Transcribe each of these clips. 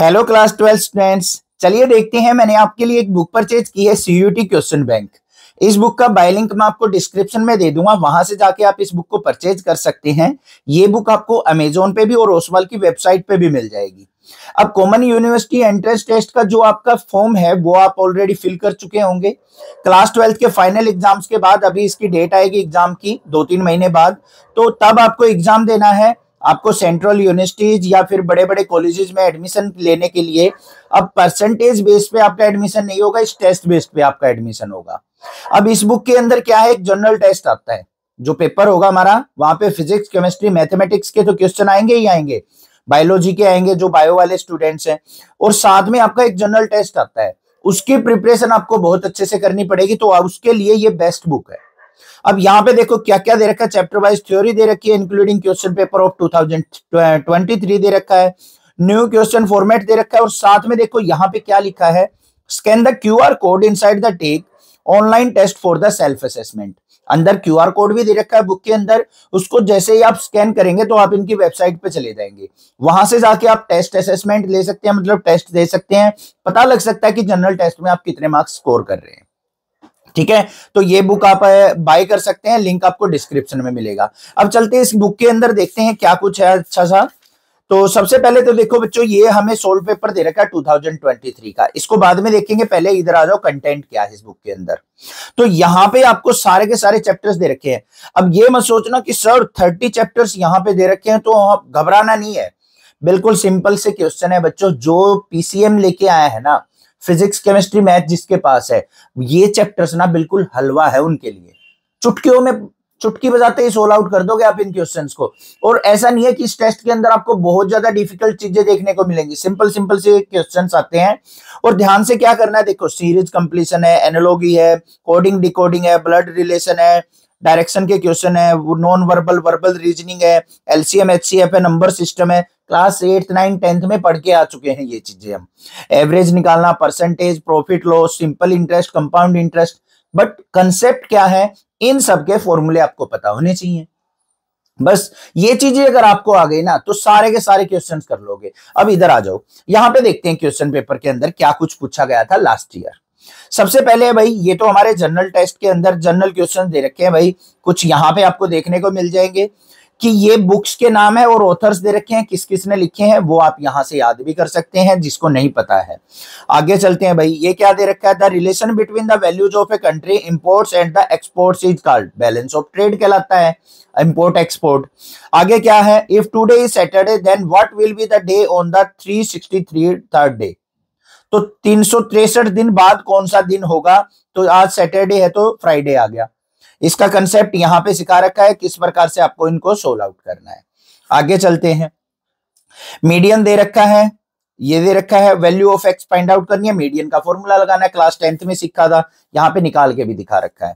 hello class twelfth students चलिए देखते हैं मैंने आपके लिए एक बुक परचेज की है सीयूटी क्वेश्चन बैंक इस बुक का बाय लिंक मैं आपको डिस्क्रिप्शन में दे दूंगा वहां से जाके आप इस बुक को परचेज कर सकते हैं ये बुक आपको अमेजोन पे भी और ओसवाल की वेबसाइट पे भी मिल जाएगी अब कॉमन यूनिवर्सिटी एंट्रेंस टेस्ट का जो आपका फॉर्म है वो आप ऑलरेडी फिल कर चुके होंगे क्लास ट्वेल्थ के फाइनल एग्जाम्स के बाद अभी इसकी डेट आएगी एग्जाम की दो तीन महीने बाद तो तब आपको एग्जाम देना है आपको सेंट्रल यूनिवर्सिटीज या फिर बड़े बड़े कॉलेजेस में एडमिशन लेने के लिए अब परसेंटेज बेस पे आपका एडमिशन नहीं होगा इस टेस्ट बेस पे आपका एडमिशन होगा अब इस बुक के अंदर क्या है एक जनरल टेस्ट आता है जो पेपर होगा हमारा वहां पे फिजिक्स केमिस्ट्री मैथमेटिक्स के तो क्वेश्चन आएंगे ही आएंगे बायोलॉजी के आएंगे जो बायो वाले स्टूडेंट्स हैं और साथ में आपका एक जनरल टेस्ट आता है उसकी प्रिपरेशन आपको बहुत अच्छे से करनी पड़ेगी तो उसके लिए ये बेस्ट बुक है अब यहाँ पे देखो क्या क्या दे रखा है चैप्टर वाइज थ्योरी दे रखी है including question paper of two दे रखा है न्यू क्वेश्चन फॉर्मेट दे रखा है और साथ में देखो यहाँ पे क्या लिखा है scan the Q code in the take online test for the self assessment अंदर क्यू आर कोड भी दे रखा है बुक के अंदर उसको जैसे ही आप स्कैन करेंगे तो आप इनकी वेबसाइट पे चले जाएंगे वहां से जाके आप टेस्ट असेसमेंट ले सकते हैं मतलब टेस्ट दे सकते हैं पता लग सकता है कि जनरल टेस्ट में आप कितने मार्क्स स्कोर कर रहे हैं ठीक है तो ये बुक आप बाय कर सकते हैं लिंक आपको डिस्क्रिप्शन में मिलेगा अब चलते हैं इस बुक के अंदर देखते हैं क्या कुछ है अच्छा सा तो सबसे पहले तो देखो बच्चों ये हमें सोल्व पेपर दे रखा है 2023 का इसको बाद में देखेंगे पहले इधर आ जाओ कंटेंट क्या है इस बुक के अंदर तो यहाँ पे आपको सारे के सारे चैप्टर्स दे रखे हैं अब ये मत सोचना कि सर 30 चैप्टर्स यहाँ पे दे रखे हैं तो घबराना नहीं है बिल्कुल सिंपल से क्वेश्चन है बच्चों जो पीसीएम लेके आया है ना फिजिक्स केमिस्ट्री मैथ जिसके पास है ये चैप्टर्स ना बिल्कुल हलवा है उनके लिए चुटकियों में चुटकी बजाते ही सोल आउट कर दोगे आप इन क्वेश्चन को और ऐसा नहीं है कि इस टेस्ट के अंदर आपको बहुत ज्यादा डिफिकल्ट चीजें देखने को मिलेंगी सिंपल सिंपल से क्वेश्चन आते हैं और ध्यान से क्या करना है देखो सीरीज कंप्लीशन है एनोलॉगी है कोडिंग डिकोडिंग है ब्लड रिलेशन है डायरेक्शन के क्वेश्चन है वो नॉन वर्बल वर्बल रीजनिंग है एलसीएम एचसीएफ है नंबर सिस्टम है क्लास एट नाइन टेंथ में पढ़ के आ चुके हैं ये चीजें हम एवरेज निकालना percentage profit loss simple interest compound interest but concept क्या है इन सब के फॉर्मूले आपको पता होने चाहिए बस ये चीजें अगर आपको आ गई ना तो सारे के सारे क्वेश्चंस कर लोगे अब इधर आ जाओ यहां पे देखते हैं क्वेश्चन पेपर के अंदर क्या कुछ पूछा गया था लास्ट ईयर सबसे पहले भाई ये तो हमारे जनरल टेस्ट के अंदर जनरल क्वेश्चन दे रखे हैं भाई कुछ यहाँ पे आपको देखने को मिल जाएंगे कि ये बुक्स के नाम है और ऑथर्स दे रखे हैं किस किस ने लिखे हैं वो आप यहाँ से याद भी कर सकते हैं जिसको नहीं पता है आगे चलते हैं भाई ये क्या दे रखा है the relation between the values of a country imports and the exports is called balance of trade कहलाता है इम्पोर्ट एक्सपोर्ट आगे क्या है if today is Saturday then what will be the day on the three sixty three third day तो तीन दिन बाद कौन सा दिन होगा तो आज सैटरडे है तो फ्राइडे आ गया इसका कंसेप्ट यहाँ पे सिखा रखा है किस प्रकार से आपको इनको सोल आउट करना है आगे चलते हैं मीडियम दे रखा है ये दे रखा है value of X find out करनी है मीडियन का फॉर्मूला लगाना है क्लास टेंथ में सीखा था यहाँ पे निकाल के भी दिखा रखा है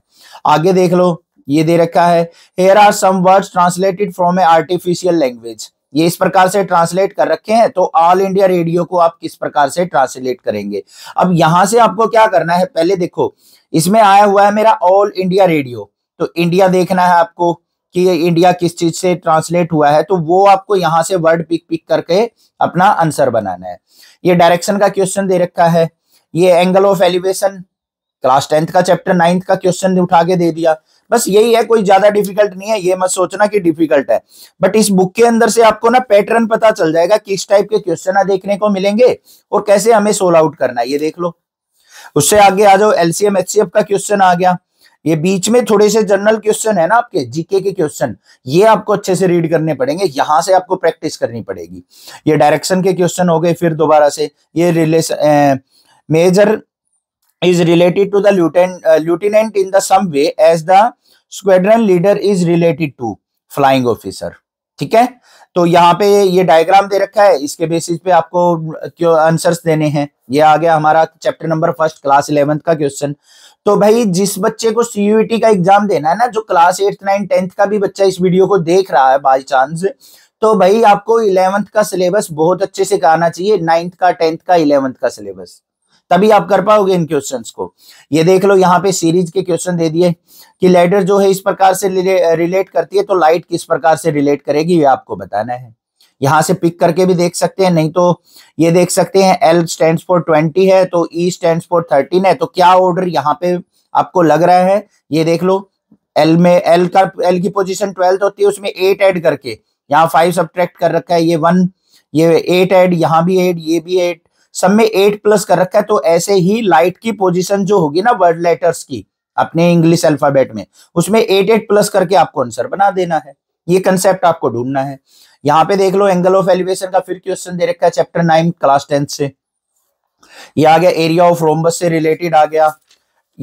आगे देख लो ये दे रखा है here are some words translated from a artificial language ये इस प्रकार से ट्रांसलेट कर रखे हैं तो ऑल इंडिया रेडियो को आप किस प्रकार से ट्रांसलेट करेंगे अब यहां से आपको क्या करना है पहले देखो इसमें आया हुआ है मेरा ऑल इंडिया रेडियो तो इंडिया देखना है आपको कि इंडिया किस चीज से ट्रांसलेट हुआ है तो वो आपको यहां से वर्ड पिक पिक करके अपना आंसर बनाना है ये डायरेक्शन का क्वेश्चन दे रखा है ये angle of elevation class tenth का चैप्टर नाइन्थ का क्वेश्चन उठा के दे दिया बस यही है कोई ज्यादा डिफिकल्ट नहीं है ये मत सोचना कि डिफिकल्ट है बट इस बुक के अंदर से आपको ना पैटर्न पता चल जाएगा किस टाइप के क्वेश्चन देखने को मिलेंगे और कैसे हमें सोल आउट करना है ये देख लो उससे आगे आ जाओ एलसीएम एच का क्वेश्चन आ गया ये बीच में थोड़े से जनरल क्वेश्चन है ना आपके जीके के क्वेश्चन ये आपको अच्छे से रीड करने पड़ेंगे यहां से आपको प्रैक्टिस करनी पड़ेगी ये डायरेक्शन के क्वेश्चन हो गए फिर दोबारा से ये relation major is related to the lieutenant uh, lieutenant in the some way as the squadron leader is related to flying officer ठीक है तो यहाँ पे ये डायग्राम दे रखा है इसके बेसिस पे आपको uh, क्यों आंसर्स देने हैं ये आ गया हमारा chapter number first class eleventh का क्वेश्चन तो भाई जिस बच्चे को सीयूईटी e का एग्जाम देना है ना जो क्लास एट्थ नाइन टेंथ का भी बच्चा इस वीडियो को देख रहा है बाई चांस तो भाई आपको इलेवंथ का सिलेबस बहुत अच्छे से कराना चाहिए नाइन्थ का टेंथ का इलेवंथ का सिलेबस तभी आप कर पाओगे इन क्वेश्चन को ये देख लो यहाँ पे सीरीज के क्वेश्चन दे दिए कि लेडर जो है इस प्रकार से रिलेट करती है तो लाइट किस प्रकार से रिलेट करेगी ये आपको बताना है यहाँ से पिक करके भी देख सकते हैं नहीं तो ये देख सकते हैं एल स्टैंड फॉर ट्वेंटी है तो ई स्टैंड फॉर थर्टीन है तो क्या ऑर्डर यहाँ पे आपको लग रहा है ये देख लो एल में एल का एल की पोजीशन ट्वेल्थ होती है उसमें एट ऐड करके यहाँ फाइव सब्ट्रैक्ट कर रखा है ये वन ये एट ऐड यहाँ भी एड ये भी एड सब में एट प्लस कर रखा है तो ऐसे ही लाइट की पोजिशन जो होगी ना वर्ड लेटर्स की अपने इंग्लिश अल्फाबेट में उसमें एट एट प्लस करके आपको आंसर बना देना है ये कंसेप्ट आपको ढूंढना है यहाँ पे देख लो एंगल ऑफ एलिवेशन का फिर क्वेश्चन दे रखा है चैप्टर नाइन क्लास टेंथ से ये आ गया एरिया ऑफ रोम्बस से रिलेटेड आ गया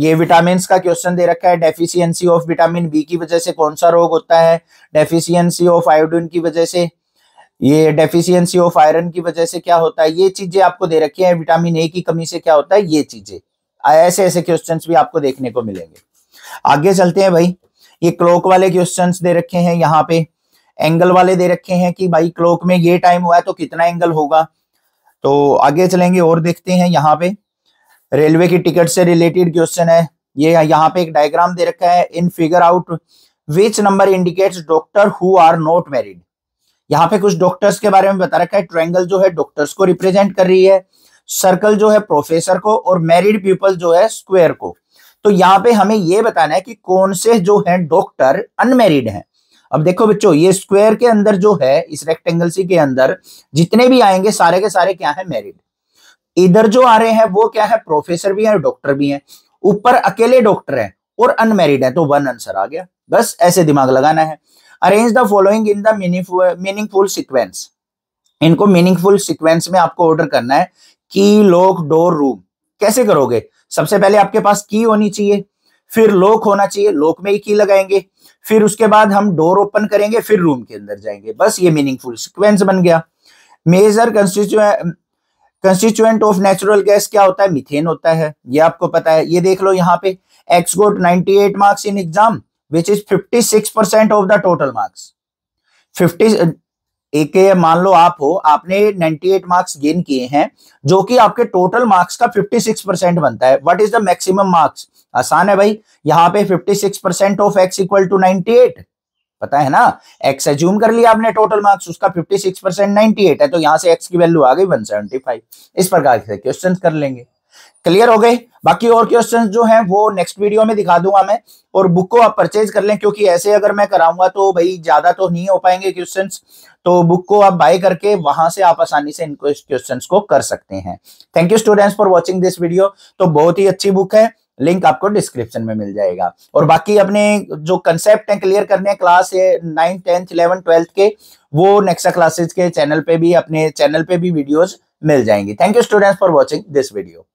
ये विटामिन का क्वेश्चन दे रखा है डेफिशियंसी ऑफ विटामिन बी की वजह से कौन सा रोग होता है डेफिशियंसी ऑफ आयोडिन की वजह से ये डेफिशियंसी ऑफ आयरन की वजह से क्या होता है ये चीजें आपको दे रखी है विटामिन ए की कमी से क्या होता है ये चीजें ऐसे ऐसे क्वेश्चन भी आपको देखने को मिलेंगे आगे चलते हैं भाई ये क्लॉक वाले क्वेश्चन दे रखे हैं यहाँ पे एंगल वाले दे रखे हैं कि भाई क्लोक में ये टाइम हुआ है तो कितना एंगल होगा तो आगे चलेंगे और देखते हैं यहाँ पे रेलवे की टिकट से रिलेटेड क्वेश्चन है ये यहाँ पे एक डायग्राम दे रखा है in figure out which number indicates doctor who are not married यहाँ पे कुछ डॉक्टर्स के बारे में बता रखा है ट्रायंगल जो है डॉक्टर्स को रिप्रेजेंट कर रही है सर्कल जो है प्रोफेसर को और मैरिड पीपल जो है स्क्वायर को तो यहाँ पे हमें ये बताना है कि कौन से जो है डॉक्टर अनमेरिड है अब देखो बच्चों ये स्क्वेयर के अंदर जो है इस रेक्टेंगल सी के अंदर जितने भी आएंगे सारे के सारे क्या है मैरिड इधर जो आ रहे हैं वो क्या है प्रोफेसर भी है डॉक्टर भी है ऊपर अकेले डॉक्टर है और अनमेरिड है तो वन आंसर आ गया बस ऐसे दिमाग लगाना है arrange the following in the meaningful sequence इनको मीनिंगफुल सिक्वेंस में आपको ऑर्डर करना है की लॉक डोर रूम कैसे करोगे सबसे पहले आपके पास की होनी चाहिए फिर लॉक होना चाहिए लॉक में ही की लगाएंगे फिर उसके बाद हम डोर ओपन करेंगे फिर रूम के अंदर जाएंगे बस ये मीनिंगफुल सिक्वेंस बन गया major constituent of natural gas क्या होता है मिथेन होता है ये आपको पता है ये देख लो यहाँ पे ninety 98 marks in exam which is 56 percent of the total marks 50 एक मान लो आप हो आपने 98 मार्क्स गेन किए हैं जो कि आपके टोटल मार्क्स का 56 परसेंट बनता है what is the maximum marks आसान है भाई यहाँ पे 56 percent of X equal to 98 पता है ना एक्स एज्यूम कर लिया आपने टोटल मार्क्स उसका 56 परसेंट नाइनटी है तो यहां से एक्स की वैल्यू आ गई 175 इस प्रकार से क्वेश्चन कर लेंगे क्लियर हो गए बाकी और क्वेश्चंस जो हैं वो नेक्स्ट वीडियो में दिखा दूंगा मैं और बुक को आप परचेज कर लें क्योंकि ऐसे अगर मैं कराऊंगा तो भाई ज्यादा तो नहीं हो पाएंगे क्वेश्चंस तो बुक को आप बाय करके वहां से आप आसानी से इनको क्वेश्चंस को कर सकते हैं thank you students for watching this video तो बहुत ही अच्छी बुक है लिंक आपको डिस्क्रिप्शन में मिल जाएगा और बाकी अपने जो कंसेप्ट है क्लियर करने class nine tenth eleven twelfth के वो नेक्सा क्लासेस के चैनल पे भी अपने चैनल पे भी वीडियोज मिल जाएंगी thank you students for watching this video